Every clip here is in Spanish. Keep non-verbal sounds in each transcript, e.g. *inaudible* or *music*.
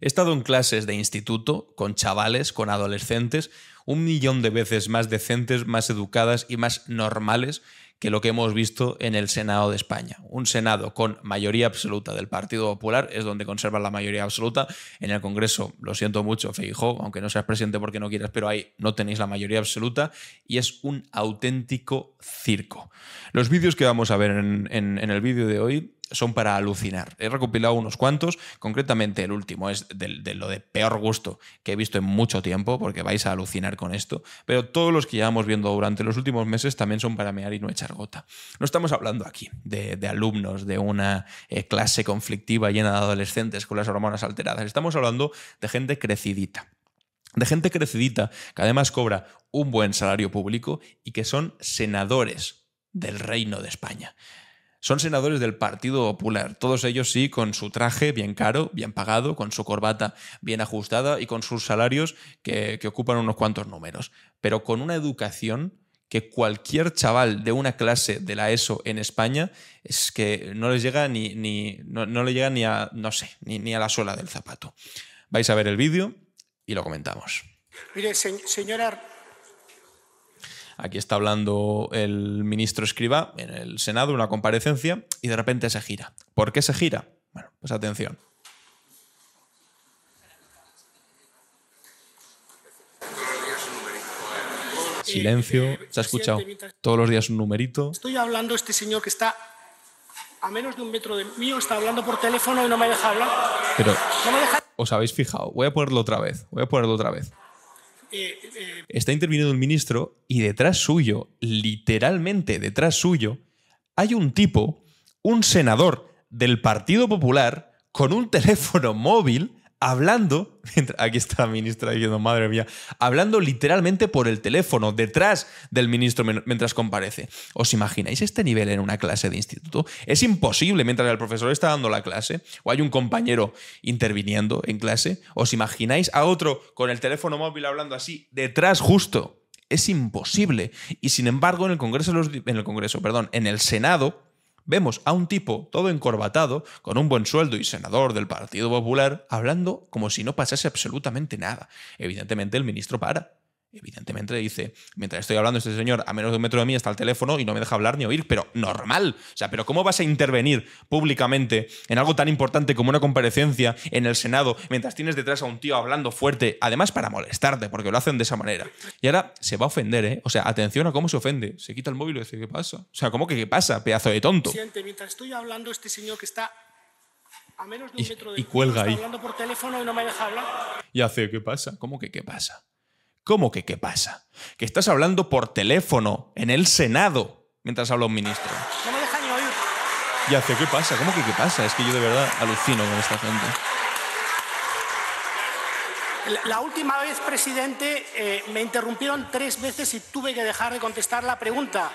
He estado en clases de instituto con chavales, con adolescentes, un millón de veces más decentes, más educadas y más normales que lo que hemos visto en el Senado de España. Un Senado con mayoría absoluta del Partido Popular es donde conservan la mayoría absoluta. En el Congreso, lo siento mucho, Feijó, aunque no seas presidente porque no quieras, pero ahí no tenéis la mayoría absoluta y es un auténtico circo. Los vídeos que vamos a ver en, el vídeo de hoy son para alucinar. He recopilado unos cuantos, concretamente el último es de, de, lo de peor gusto que he visto en mucho tiempo, porque vais a alucinar con esto, pero todos los que llevamos viendo durante los últimos meses también son para mear y no echar no estamos hablando aquí de, alumnos, de una eh, clase conflictiva llena de adolescentes con las hormonas alteradas. Estamos hablando de gente crecidita. De gente crecidita que además cobra un buen salario público y que son senadores del Reino de España. Son senadores del Partido Popular, todos ellos sí, con su traje bien caro, bien pagado, con su corbata bien ajustada y con sus salarios que ocupan unos cuantos números, pero con una educación que cualquier chaval de una clase de la ESO en España es que no les llega ni, ni no, le llega ni a, no sé, ni, ni, a la suela del zapato. Vais a ver el vídeo y lo comentamos. Mire, señora... Aquí está hablando el ministro Escriba en el Senado, una comparecencia, y de repente se gira. ¿Por qué se gira? Bueno, pues atención. silencio, eh, se ha escuchado todos los días un numerito. Estoy hablando este señor que está a menos de un metro de mío, está hablando por teléfono y no me deja hablar. Pero, ¿os habéis fijado? Voy a ponerlo otra vez, voy a ponerlo otra vez. Eh, eh, está interviniendo un ministro y detrás suyo, literalmente detrás suyo, hay un tipo, un senador del Partido Popular, con un teléfono móvil hablando, *laughs* aquí está la ministra diciendo, madre mía, hablando literalmente por el teléfono, detrás del ministro mientras comparece. ¿Os imagináis este nivel en una clase de instituto? Es imposible mientras el profesor está dando la clase o hay un compañero interviniendo en clase. ¿Os imagináis a otro con el teléfono móvil hablando así, detrás justo? Es imposible. Y sin embargo, en el Congreso, en el Congreso, perdón, en el Senado, vemos a un tipo todo encorbatado, con un buen sueldo y senador del Partido Popular, hablando como si no pasase absolutamente nada. Evidentemente el ministro para. Evidentemente dice, mientras estoy hablando este señor, a menos de un metro de mí está el teléfono y no me deja hablar ni oír, pero normal. O sea, pero ¿cómo vas a intervenir públicamente en algo tan importante como una comparecencia en el Senado mientras tienes detrás a un tío hablando fuerte, además para molestarte, porque lo hacen de esa manera? Y ahora se va a ofender, ¿eh? O sea, atención a cómo se ofende. Se quita el móvil y dice, ¿qué pasa? O sea, ¿cómo que qué pasa, pedazo de tonto? mientras estoy hablando, este señor que está a menos de un y, metro de cuelga hablando por teléfono y no me deja hablar. Y hace, ¿qué pasa? ¿Cómo que qué pasa? ¿Cómo que qué pasa? Que estás hablando por teléfono en el Senado mientras habla un ministro. No me dejan ni oír. Y hace, ¿qué pasa? ¿Cómo que qué pasa? Es que yo de verdad alucino con esta gente. La última vez, presidente, eh, me interrumpieron tres veces y tuve que dejar de contestar la pregunta.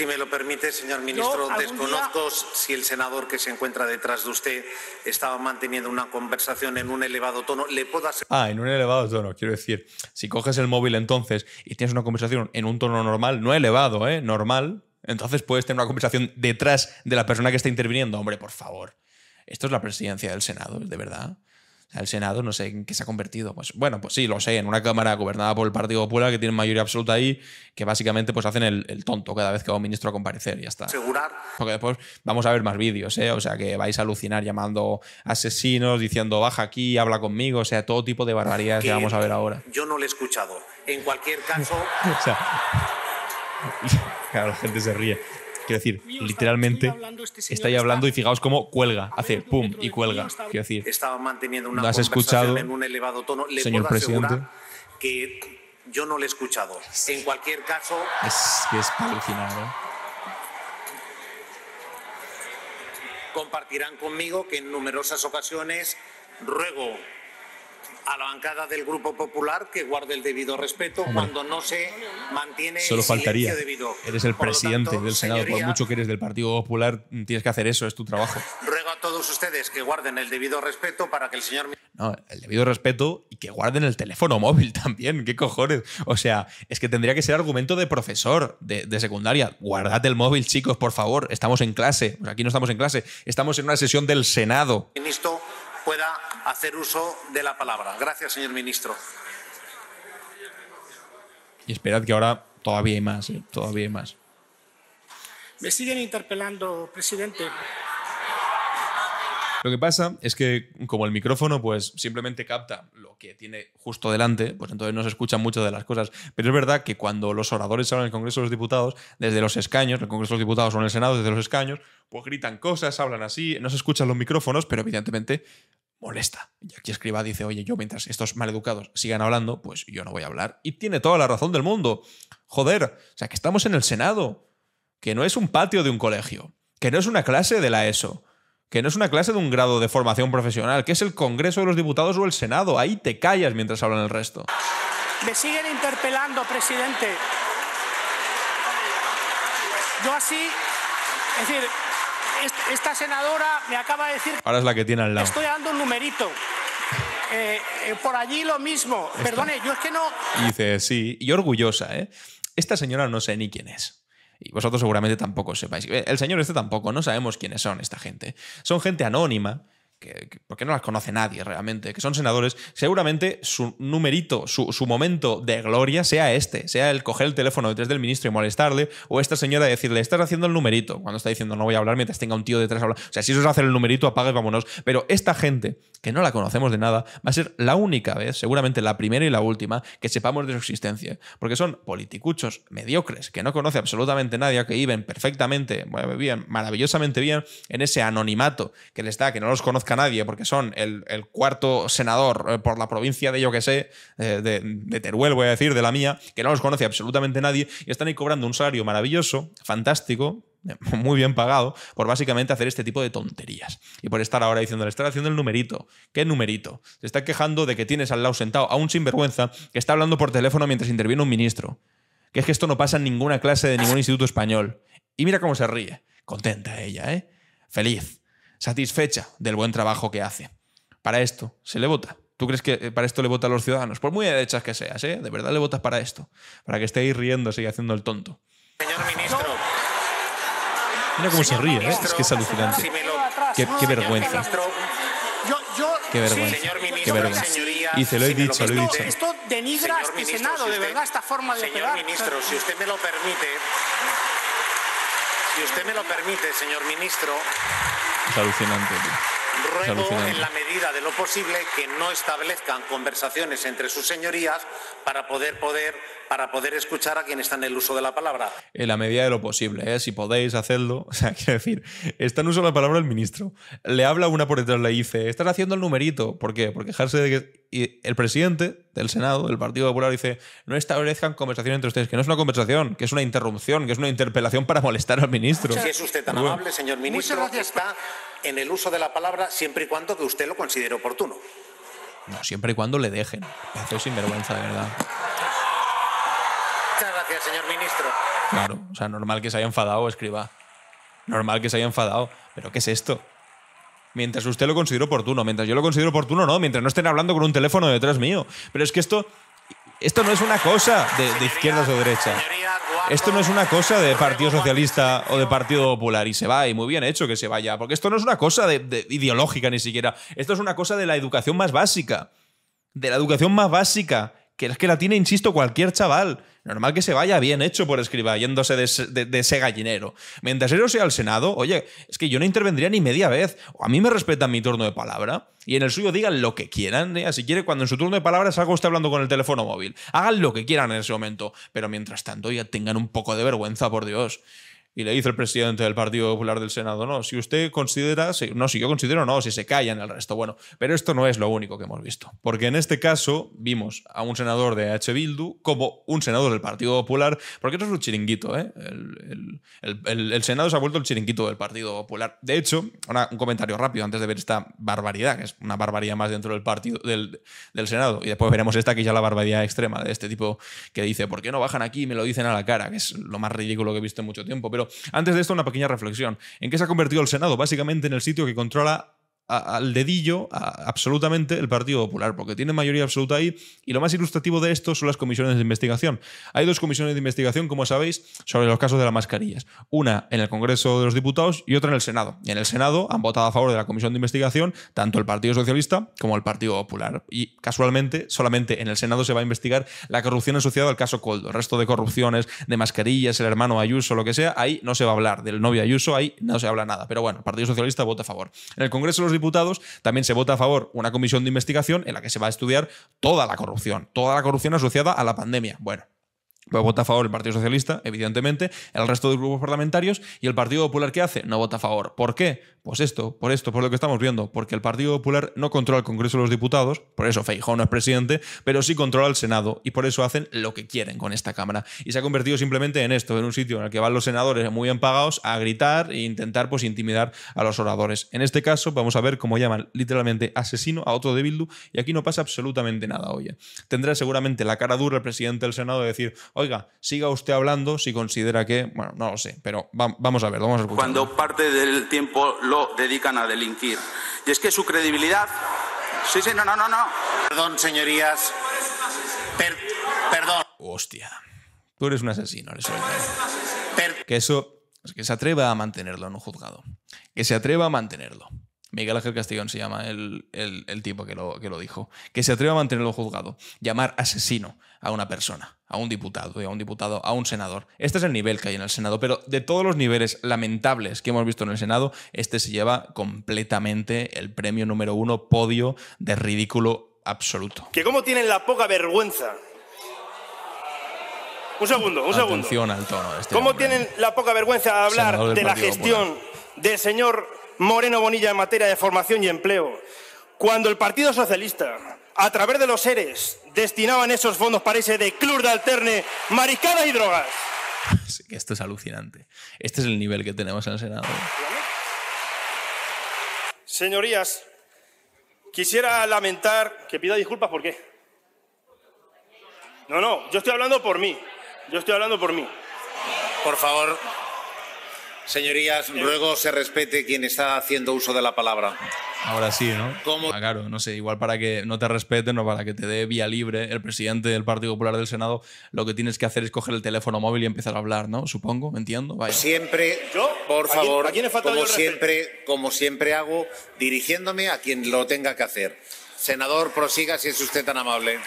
Si me lo permite, señor ministro, desconozco si el senador que se encuentra detrás de usted estaba manteniendo una conversación en un elevado tono. Le puedo Ah, en un elevado tono, quiero decir. Si coges el móvil entonces y tienes una conversación en un tono normal, no elevado, ¿eh? Normal. Entonces puedes tener una conversación detrás de la persona que está interviniendo. Hombre, por favor. Esto es la presidencia del Senado, de verdad. El Senado no sé en qué se ha convertido. Pues bueno, pues sí, lo sé, en una Cámara gobernada por el Partido Popular que tiene mayoría absoluta ahí, que básicamente pues hacen el, tonto cada vez que va un ministro a comparecer y ya está. Asegurar. Porque después vamos a ver más vídeos, ¿eh? O sea, que vais a alucinar llamando asesinos, diciendo baja aquí, habla conmigo, o sea, todo tipo de barbaridades que, vamos a ver ahora. Yo no lo he escuchado. En cualquier caso. *laughs* *laughs* claro, la gente se ríe. Quiero decir, literalmente este está hablando y fijaos cómo cuelga, hace pum y cuelga. Quiero decir, ¿no has escuchado, en un elevado tono. señor presidente? Que yo no lo he escuchado. En cualquier caso. Es que es patrocinador. ¿eh?… Compartirán conmigo que en numerosas ocasiones ruego a la bancada del Grupo Popular que guarde el debido respeto cuando no se mantiene Solo faltaría. debido. Eres el presidente del Senado, por mucho que eres del Partido Popular, tienes que hacer eso, es tu trabajo. Ruego a todos ustedes que guarden el debido respeto para que el señor... No, el debido respeto y que guarden el teléfono móvil *laughs* también, qué cojones. O sea, es que tendría que ser argumento de profesor de, de secundaria. Guardad el móvil, chicos, por favor, estamos en clase. aquí no estamos en clase, estamos en una sesión del Senado. ministro pueda hacer uso de la palabra. Gracias, señor ministro. Y esperad que ahora todavía hay más, ¿eh? todavía hay más. Me siguen interpelando, presidente. Lo que pasa es que como el micrófono pues simplemente capta lo que tiene justo delante, pues entonces no se escuchan mucho de las cosas. Pero es verdad que cuando los oradores hablan en el Congreso de los Diputados, desde los escaños, en el Congreso de los Diputados o en el Senado, desde los escaños, pues gritan cosas, hablan así, no se escuchan los micrófonos, pero evidentemente molesta. Y aquí escriba dice, oye, yo mientras estos maleducados sigan hablando, pues yo no voy a hablar. Y tiene toda la razón del mundo. Joder, o sea, que estamos en el Senado, que no es un patio de un colegio, que no es una clase de la ESO, que no es una clase de un grado de formación profesional, que es el Congreso de los Diputados o el Senado. Ahí te callas mientras hablan el resto. Me siguen interpelando, presidente. Yo así, es decir, esta senadora me acaba de decir... Ahora es la que tiene al lado. Estoy dando un numerito. Eh, eh, por allí lo mismo. Perdone, yo es que no... dice, sí, y orgullosa, ¿eh? Esta señora no sé ni quién es. Y vosotros seguramente tampoco sepáis. El señor este tampoco, no sabemos quiénes son esta gente. Son gente anónima porque no las conoce nadie realmente, que son senadores, seguramente su numerito, su, momento de gloria sea este, sea el coger el teléfono detrás del ministro y molestarle, o esta señora decirle, estás haciendo el numerito, cuando está diciendo no voy a hablar mientras tenga un tío detrás hablar. O sea, si eso es hacer el numerito, apague, vámonos. Pero esta gente, que no la conocemos de nada, va a ser la única vez, seguramente la primera y la última, que sepamos de su existencia. Porque son politicuchos mediocres, que no conoce absolutamente nadie, que viven perfectamente, bien maravillosamente bien en ese anonimato que les da, que no los conozca nadie, porque son el, cuarto senador eh, por la provincia de, yo que sé, eh, de, de, Teruel, voy a decir, de la mía, que no los conoce absolutamente nadie, y están ahí cobrando un salario maravilloso, fantástico, eh, *laughs* muy bien pagado, por básicamente hacer este tipo de tonterías. Y por estar ahora diciendo, estar haciendo el numerito. ¿Qué numerito? Se está quejando de que tienes al lado sentado a un sinvergüenza que está hablando por teléfono mientras interviene un ministro. Que es que esto no pasa en ninguna clase de ningún instituto español. Y mira cómo se ríe. Contenta ella, ¿eh? Feliz satisfecha del buen trabajo que hace. Para esto se le vota. ¿Tú crees que eh, para esto le votan los ciudadanos? Por pues muy derechas que seas, ¿eh? De verdad le votas para esto. Para que estéis riendo, y haciendo el tonto. Señor ministro. Mira cómo se ríe, ¿eh? Es que es alucinante. qué, vergüenza. Qué vergüenza. qué vergüenza. y se lo he dicho, lo, he dicho. Esto denigra este Senado, de verdad, esta forma de Señor ministro, si usted me lo permite... Si usted me lo permite, señor ministro... Es alucinante, Ruego, en la medida de lo posible, que no establezcan conversaciones entre sus señorías para poder, poder, para poder escuchar a quien está en el uso de la palabra. En la medida de lo posible, ¿eh? si podéis hacerlo. *laughs* O sea, quiero decir, está en uso de la palabra el ministro. Le habla una por detrás, le dice, estás haciendo el numerito. ¿Por qué? Porque quejarse de que y el presidente del Senado, del Partido Popular, dice, no establezcan conversación entre ustedes, que no es una conversación, que es una interrupción, que es una interpelación para molestar al ministro. Si es usted tan amable, señor ministro, Muchas gracias. está en el uso de la palabra siempre y cuando que usted lo considere oportuno. No, siempre y cuando le dejen. Eso sin vergüenza de verdad. Muchas gracias, señor ministro. Claro, o sea, normal que se haya enfadado, escriba. Normal que se haya enfadado. Pero ¿qué es esto? Mientras usted lo considere oportuno, mientras yo lo considero oportuno, no, mientras no estén hablando con un teléfono detrás mío. Pero es que esto, esto no es una cosa de, izquierdas o derechas. Esto no es una cosa de Partido Socialista o de Partido Popular. Y se va, y muy bien hecho que se vaya. Porque esto no es una cosa ideológica ni siquiera. Esto es una cosa de la educación más básica. De la educación más básica. Que es que la tiene, insisto, cualquier chaval. Normal que se vaya bien hecho por escriba, yéndose de, ese gallinero. Mientras eso sea el Senado, oye, es que yo no intervendría ni media vez. O a mí me respetan mi turno de palabra. Y en el suyo digan lo que quieran. ¿eh? Si quiere, cuando en su turno de palabra salga usted hablando con el teléfono móvil. Hagan lo que quieran en ese momento. Pero mientras tanto, ya tengan un poco de vergüenza, por Dios. Y le dice el presidente del Partido Popular del Senado, no, si usted considera, no, si yo considero, no, si se callan el resto. Bueno, pero esto no es lo único que hemos visto. Porque en este caso vimos a un senador de H. Bildu como un senador del Partido Popular, porque esto es un chiringuito, ¿eh? El, Senado se ha vuelto el chiringuito del Partido Popular. De hecho, un comentario rápido antes de ver esta barbaridad, que es una barbaridad más dentro del partido del, Senado, y después veremos esta que ya la barbaridad extrema de este tipo que dice, ¿por qué no bajan aquí y me lo dicen a la cara? Que es lo más ridículo que he visto en mucho tiempo. Pero antes de esto, una pequeña reflexión. ¿En qué se ha convertido el Senado? Básicamente en el sitio que controla al dedillo absolutamente el Partido Popular, porque tiene mayoría absoluta ahí. Y lo más ilustrativo de esto son las comisiones de investigación. Hay dos comisiones de investigación, como sabéis, sobre los casos de las mascarillas. Una en el Congreso de los Diputados y otra en el Senado. Y en el Senado han votado a favor de la comisión de investigación tanto el Partido Socialista como el Partido Popular. Y casualmente, solamente en el Senado se va a investigar la corrupción asociada al caso Coldo. El resto de corrupciones, de mascarillas, el hermano Ayuso, lo que sea, ahí no se va a hablar. Del novio Ayuso, ahí no se habla nada. Pero bueno, el Partido Socialista vota a favor. En el Congreso de los Diputados también se vota a favor una comisión de investigación en la que se va a estudiar toda la corrupción, toda la corrupción asociada a la pandemia. Bueno, pues vota a favor el Partido Socialista, evidentemente, el resto de grupos parlamentarios y el Partido Popular ¿qué hace? No vota a favor. ¿Por qué? Pues esto, por esto, por lo que estamos viendo, porque el Partido Popular no controla el Congreso de los Diputados, por eso Feijóo no es presidente, pero sí controla el Senado y por eso hacen lo que quieren con esta Cámara. Y se ha convertido simplemente en esto, en un sitio en el que van los senadores muy bien pagados a gritar e intentar pues intimidar a los oradores. En este caso vamos a ver cómo llaman literalmente asesino a otro de Bildu y aquí no pasa absolutamente nada, oye. Tendrá seguramente la cara dura el presidente del Senado de decir, Oiga, siga usted hablando si considera que, bueno, no lo sé, pero vamos a ver, vamos a escuchar. Cuando parte del tiempo lo dedican a delinquir. Y es que su credibilidad... Sí, sí, no, no, no, no. Perdón, señorías. Perdón. Hostia. Tú eres un asesino, eres un Que eso, que se atreva a mantenerlo en un juzgado. Que se atreva a mantenerlo. Miguel Ángel Castellón se llama el, tipo que lo, que lo, dijo, que se atreve a mantenerlo juzgado, llamar asesino a una persona, a un diputado, y a un diputado, a un senador. Este es el nivel que hay en el Senado, pero de todos los niveles lamentables que hemos visto en el Senado, este se lleva completamente el premio número uno, podio de ridículo absoluto. Que cómo tienen la poca vergüenza. Un segundo, un segundo. Al tono de este ¿Cómo tienen la poca vergüenza de hablar de la gestión del señor Moreno Bonilla en materia de formación y empleo, cuando el Partido Socialista, a través de los ERES, destinaban esos fondos para ese de club de alterne, maricadas y drogas. esto es alucinante. Este es el nivel que tenemos en el Senado. ¿eh? Señorías, quisiera lamentar que pida disculpas por qué. No, no, yo estoy hablando por mí. Yo estoy hablando por mí. Por favor, Señorías, ruego se respete quien está haciendo uso de la palabra. Ahora sí, ¿no? Ah, claro, no sé, igual para que no te respeten o para que te dé vía libre el presidente del Partido Popular del Senado, lo que tienes que hacer es coger el teléfono móvil y empezar a hablar, ¿no? Supongo, entiendo. Vaya. Siempre, ¿Yo? por favor, ¿A quién, siempre, como siempre hago, dirigiéndome a quien lo tenga que hacer. Senador, prosiga si es usted tan amable.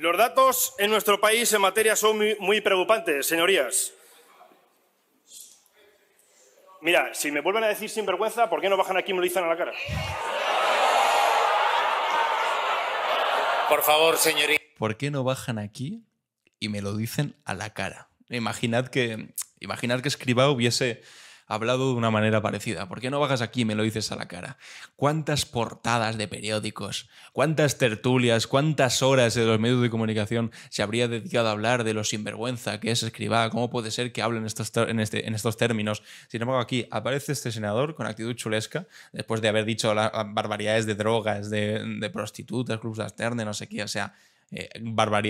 Los datos en nuestro país en materia son muy, preocupantes, señorías. Mira, si me vuelven a decir sin vergüenza, ¿por qué no bajan aquí y me lo dicen a la cara? Por favor, señoría. ¿Por qué no bajan aquí y me lo dicen a la cara? Imaginad que, imaginad que Escriba hubiese hablado de una manera parecida. ¿Por qué no bajas aquí y me lo dices a la cara? ¿Cuántas portadas de periódicos, cuántas tertulias, cuántas horas de los medios de comunicación se habría dedicado a hablar de lo sinvergüenza que es escriba? ¿Cómo puede ser que hablen en, este, en, estos términos? Sin embargo, aquí aparece este senador con actitud chulesca, después de haber dicho las barbaridades de drogas, de, prostitutas, clubs de no sé qué, o sea, eh,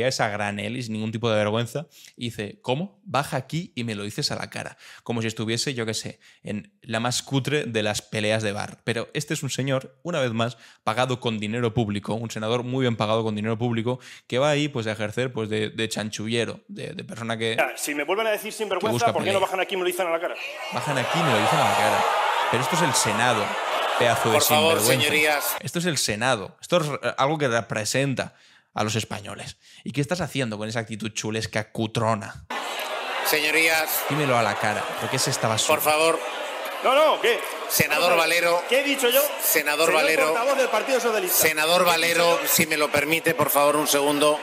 esa a granel y sin ningún tipo de vergüenza. Y dice, ¿cómo? Baja aquí y me lo dices a la cara. Como si estuviese, yo qué sé, en la más cutre de las peleas de bar. Pero este es un señor, una vez más, pagado con dinero público, un senador muy bien pagado con dinero público, que va ahí pues a ejercer pues de, chanchullero, de, persona que... si me vuelven a decir sin vergüenza, ¿por qué no bajan aquí y me lo dicen a la cara? Bajan aquí y me lo dicen a la cara. Pero esto es el Senado, pedazo de favor, Esto es el Senado. Esto es algo que representa a los españoles. ¿Y qué estás haciendo con esa actitud chulesca cutrona? Señorías. Dímelo a la cara, porque se estaba Por favor. No, no, ¿qué? Senador Valero. ¿Qué he dicho yo? Senador, Valero. Senador Valero, si me lo permite, por favor, un segundo.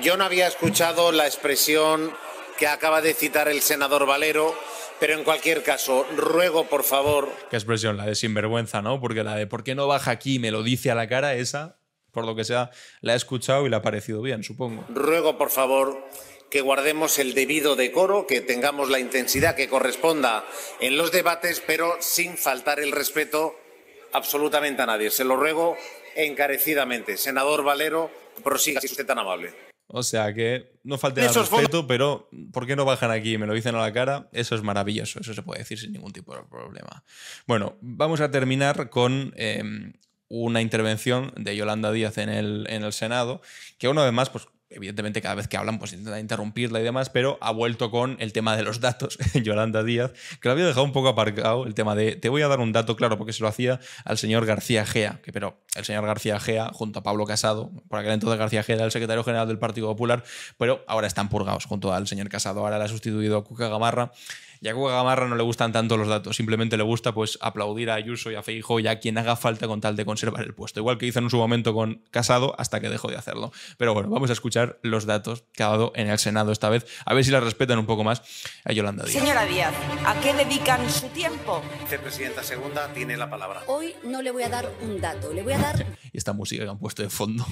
Yo no había escuchado la expresión que acaba de citar el senador Valero, pero en cualquier caso, ruego por favor. ¿Qué expresión? La de sinvergüenza, ¿no? Porque la de ¿por qué no baja aquí y me lo dice a la cara? Esa por lo que sea, la ha escuchado y le ha parecido bien, supongo. Ruego, por favor, que guardemos el debido decoro, que tengamos la intensidad que corresponda en los debates, pero sin faltar el respeto absolutamente a nadie. Se lo ruego encarecidamente. Senador Valero, prosiga si es usted tan amable. O sea que no falte el respeto, pero ¿por qué no bajan aquí y me lo dicen a la cara? Eso es maravilloso, eso se puede decir sin ningún tipo de problema. Bueno, vamos a terminar con eh, una intervención de Yolanda Díaz en el, en el Senado, que una vez más, pues evidentemente cada vez que hablan pues intentan interrumpirla y demás, pero ha vuelto con el tema de los datos, *laughs* Yolanda Díaz, que lo había dejado un poco aparcado, el tema de te voy a dar un dato, claro, porque se lo hacía al señor García Gea, que pero el señor García Gea, junto a Pablo Casado, por aquel entonces García Gea era el secretario general del Partido Popular, pero ahora están purgados junto al señor Casado, ahora le ha sustituido Cuca Gamarra, y a Gamarra no le gustan tanto los datos, simplemente le gusta pues aplaudir a Ayuso y a Feijo y a quien haga falta con tal de conservar el puesto, igual que hizo en su momento con Casado hasta que dejó de hacerlo. Pero bueno, vamos a escuchar los datos que ha dado en el Senado esta vez, a ver si la respetan un poco más a Yolanda Díaz. Señora Díaz, ¿a qué dedican su tiempo? Vicepresidenta segunda tiene la palabra. Hoy no le voy a dar un dato, le voy a dar... *laughs* esta música que han puesto de fondo.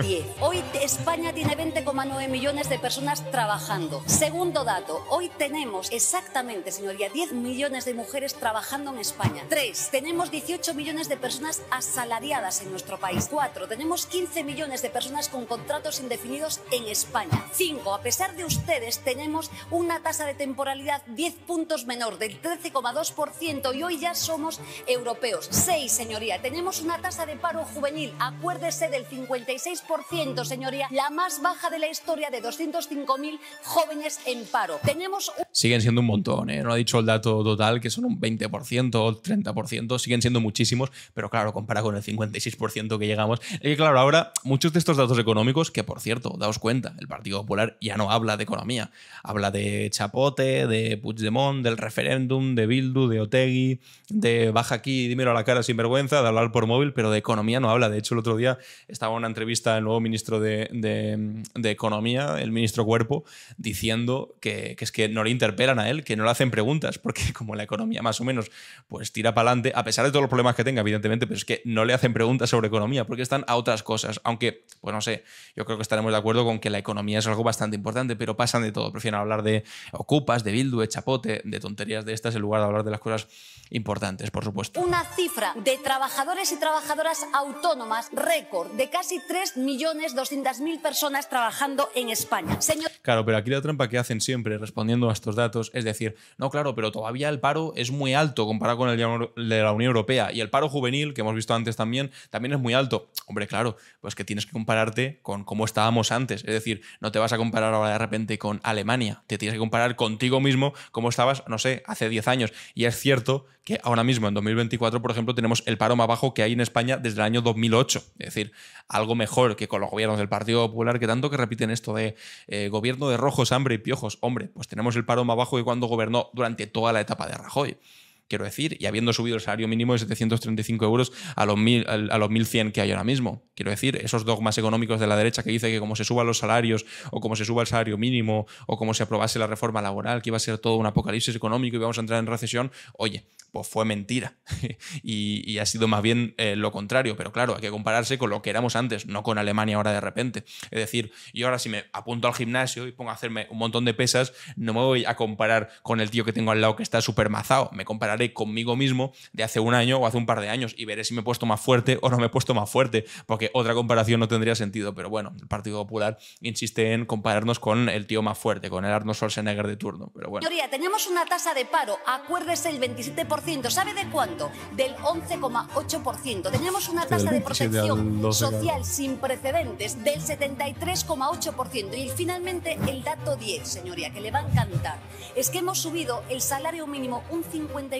10. Hoy España tiene 20,9 millones de personas trabajando. Segundo dato, hoy tenemos exactamente, señoría, 10 millones de mujeres trabajando en España. 3. Tenemos 18 millones de personas asalariadas en nuestro país. 4. Tenemos 15 millones de personas con contratos indefinidos en España. 5. A pesar de ustedes, tenemos una tasa de temporalidad 10 puntos menor, del 13,2%, y hoy ya somos europeos. 6. Señoría, tenemos una tasa de paro juvenil, acuérdese del 56 ciento, señoría, la más baja de la historia de 205.000 jóvenes en paro. Tenemos Siguen siendo un montón, ¿eh? no ha dicho el dato total, que son un 20% o 30%, siguen siendo muchísimos, pero claro, compara con el 56% que llegamos. Y claro, ahora muchos de estos datos económicos, que por cierto, daos cuenta, el Partido Popular ya no habla de economía, habla de Chapote, de Puigdemont, del referéndum, de Bildu, de Otegui, de baja aquí, dímelo a la cara sin vergüenza, de hablar por móvil, pero de economía no habla. De hecho, el otro día estaba en una entrevista el nuevo ministro de, Economía, el ministro Cuerpo, diciendo que, es que no le interpelan a él, que no le hacen preguntas, porque *laughs* como la economía más o menos pues tira para adelante, a pesar de todos los problemas que tenga, evidentemente, pero es que no le hacen preguntas sobre economía, porque están a otras cosas. Aunque, pues no sé, yo creo que estaremos de acuerdo con que la economía es algo bastante importante, pero pasan de todo. Prefieren hablar de ocupas, de Bildu, chapote, de tonterías de estas, en lugar de hablar de las cosas importantes, por supuesto. Una cifra de trabajadores y trabajadoras autónomas récord de casi 3 millones mil personas trabajando en España. Claro, pero aquí la trampa que hacen siempre respondiendo a estos datos es decir, no, claro, pero todavía el paro es muy alto comparado con el de la Unión Europea y el paro juvenil, que hemos visto antes también, también es muy alto. Hombre, claro, pues que tienes que compararte con cómo estábamos antes. Es decir, no te vas a comparar ahora de repente con Alemania, te tienes que comparar contigo mismo como estabas, no sé, hace 10 años. Y es cierto que ahora mismo, en 2024, por ejemplo, tenemos el paro más bajo que hay en España desde el año 2008. Es decir, algo mejor que con los gobiernos del Partido Popular, que tanto que repiten esto de eh, gobierno de rojos, hambre y piojos. Hombre, pues tenemos el paro más bajo que cuando gobernó durante toda la etapa de Rajoy quiero decir, y habiendo subido el salario mínimo de 735 euros a los, mil, a los 1.100 que hay ahora mismo. Quiero decir, esos dogmas económicos de la derecha que dice que como se suban los salarios, o como se suba el salario mínimo, o como se aprobase la reforma laboral, que iba a ser todo un apocalipsis económico y vamos a entrar en recesión, oye, pues fue mentira. *laughs* y, ha sido más bien eh, lo contrario. Pero claro, hay que compararse con lo que éramos antes, no con Alemania ahora de repente. Es decir, yo ahora si me apunto al gimnasio y pongo a hacerme un montón de pesas, no me voy a comparar con el tío que tengo al lado que está súper mazado. Me compara compararé conmigo mismo de hace un año o hace un par de años y veré si me he puesto más fuerte o no me he puesto más fuerte, porque otra comparación no tendría sentido. Pero bueno, el Partido Popular insiste en compararnos con el tío más fuerte, con el Arnold Schwarzenegger de turno. Pero bueno. Señoría, tenemos una tasa de paro, acuérdese el 27%, ¿sabe de cuánto? Del 11,8%. Tenemos una tasa de protección social sin precedentes del 73,8%. Y finalmente el dato 10, señoría, que le va a encantar, es que hemos subido el salario mínimo un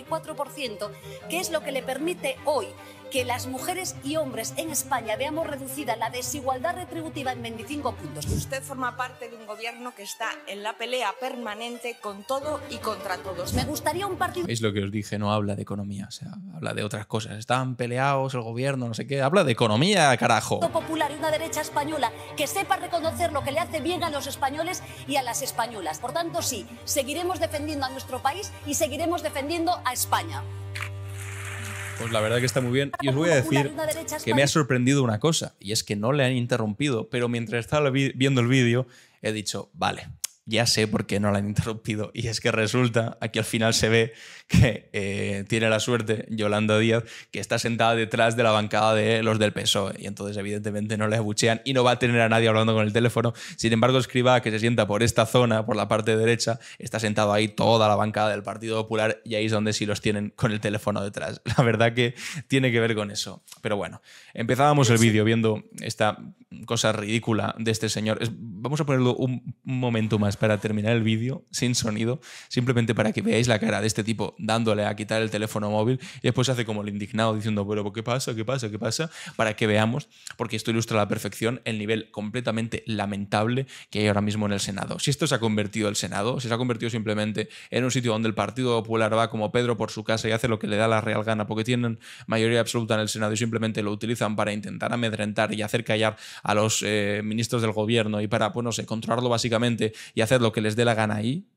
4% que es lo que le permite hoy que las mujeres y hombres en España veamos reducida la desigualdad retributiva en 25 puntos. Usted forma parte de un gobierno que está en la pelea permanente con todo y contra todos. Me gustaría un partido... Es lo que os dije, no habla de economía, o sea, habla de otras cosas. Están peleados el gobierno, no sé qué, habla de economía, carajo. Popular y una derecha española que sepa reconocer lo que le hace bien a los españoles y a las españolas. Por tanto, sí, seguiremos defendiendo a nuestro país y seguiremos defendiendo a España. Pues la verdad que está muy bien. Y os voy a decir que me ha sorprendido una cosa, y es que no le han interrumpido, pero mientras estaba viendo el vídeo he dicho, vale, ya sé por qué no la han interrumpido. Y es que resulta, aquí al final se ve que eh, tiene la suerte Yolanda Díaz, que está sentada detrás de la bancada de los del PSOE. Y entonces, evidentemente, no le abuchean y no va a tener a nadie hablando con el teléfono. Sin embargo, escriba que se sienta por esta zona, por la parte derecha, está sentado ahí toda la bancada del Partido Popular y ahí es donde sí los tienen con el teléfono detrás. *laughs* La verdad que tiene que ver con eso. Pero bueno, empezábamos el vídeo viendo esta cosa ridícula de este señor. Es vamos a ponerlo un momento más para terminar el vídeo sin sonido, simplemente para que veáis la cara de este tipo dándole a quitar el teléfono móvil y después hace como el indignado diciendo, pero ¿qué pasa? ¿Qué pasa? ¿Qué pasa? Para que veamos, porque esto ilustra a la perfección el nivel completamente lamentable que hay ahora mismo en el Senado. Si esto se ha convertido el Senado, si se ha convertido simplemente en un sitio donde el Partido Popular va como Pedro por su casa y hace lo que le da la real gana, porque tienen mayoría absoluta en el Senado y simplemente lo utilizan para intentar amedrentar y hacer callar a los eh, ministros del gobierno y para pues no sé, controlarlo básicamente y hacer lo que les dé la gana ahí,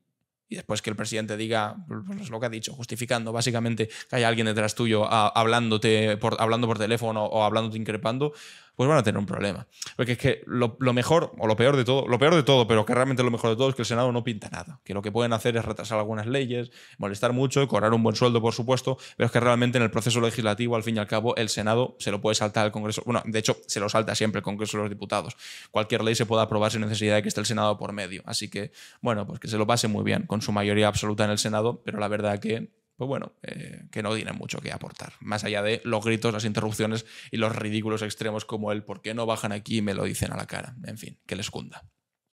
y después que el presidente diga pues, pues lo que ha dicho, justificando básicamente que hay alguien detrás tuyo ah, hablándote por, hablando por teléfono o hablándote increpando, pues van a tener un problema. Porque es que lo, mejor, o lo peor de todo, lo peor de todo, pero que realmente lo mejor de todo es que el Senado no pinta nada. Que lo que pueden hacer es retrasar algunas leyes, molestar mucho, cobrar un buen sueldo, por supuesto, pero es que realmente en el proceso legislativo, al fin y al cabo, el Senado se lo puede saltar al Congreso. Bueno, de hecho, se lo salta siempre el Congreso de los Diputados. Cualquier ley se puede aprobar sin necesidad de que esté el Senado por medio. Así que, bueno, pues que se lo pase muy bien, con su mayoría absoluta en el Senado, pero la verdad que pues bueno, eh, que no tiene mucho que aportar. Más allá de los gritos, las interrupciones y los ridículos extremos como el ¿por qué no bajan aquí y me lo dicen a la cara? En fin, que les cunda.